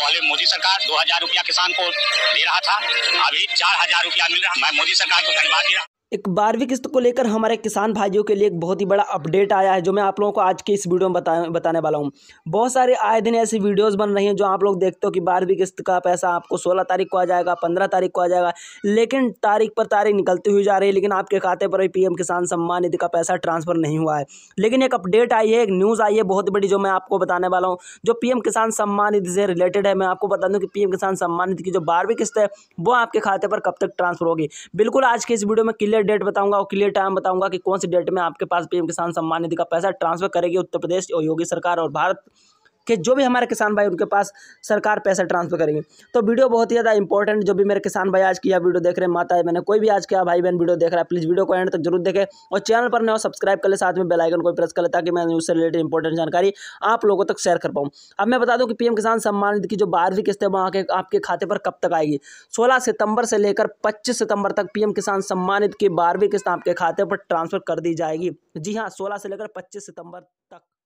पहले मोदी सरकार दो हजार रुपया किसान को दे रहा था अभी चार हजार रुपया मिल रहा मैं मोदी सरकार को धन्यवाद दे रहा एक बारहवीं किस्त को लेकर हमारे किसान भाइयों के लिए एक बहुत ही बड़ा अपडेट आया है जो मैं आप लोगों को आज के इस वीडियो में बता बताने वाला हूँ बहुत सारे आए दिन ऐसी वीडियोस बन रही हैं जो आप लोग देखते हो कि बारहवीं किस्त का पैसा आपको 16 तारीख को आ जाएगा 15 तारीख को आ जाएगा लेकिन तारीख पर तारीख निकलती हुई जा रही है लेकिन आपके खाते पर पी किसान सम्मान निधि का पैसा ट्रांसफ़र नहीं हुआ है लेकिन एक अपडेट आई है एक न्यूज़ आई है बहुत बड़ी जो मैं आपको बताने वाला हूँ जो पी किसान सम्मान निधि से रिलेटेड है मैं आपको बता दूँ कि पी किसान सम्मान निधि की जो बारहवीं किस्त है वो आपके खाते पर कब तक ट्रांसफ़र होगी बिल्कुल आज के इस वीडियो में क्लियर डेट बताऊंगा और क्लियर टाइम बताऊंगा कि कौन सी डेट में आपके पास पीएम किसान सम्मान निधि का पैसा ट्रांसफर करेगी उत्तर प्रदेश और योगी सरकार और भारत कि जो भी हमारे किसान भाई उनके पास सरकार पैसे ट्रांसफर करेगी तो वीडियो बहुत ही ज़्यादा इंपॉर्टेंट जो भी मेरे किसान भाई आज की यह वीडियो देख रहे हैं माता है मैंने कोई भी आज क्या भाई बहन वीडियो देख रहा है प्लीज़ वीडियो को एंड तक जरूर देखें और चैनल पर ना सब्सक्राइब कर ले साथ में बेलाइकन को प्रेस कर ले ताकि मैं उससे रिलेटेड इंपॉर्टेंट जानकारी आप लोगों तक शेयर कर पाऊँ अब मैं बता दूँ कि पी किसान सम्मान की जो बारहवीं किस्त है वहाँ के आपके खाते पर कब तक आएगी सोलह सितंबर से लेकर पच्चीस सितंबर तक पी किसान सम्मानित की बारहवीं किस्त आपके खाते पर ट्रांसफर कर दी जाएगी जी हाँ सोलह से लेकर पच्चीस सितंबर तक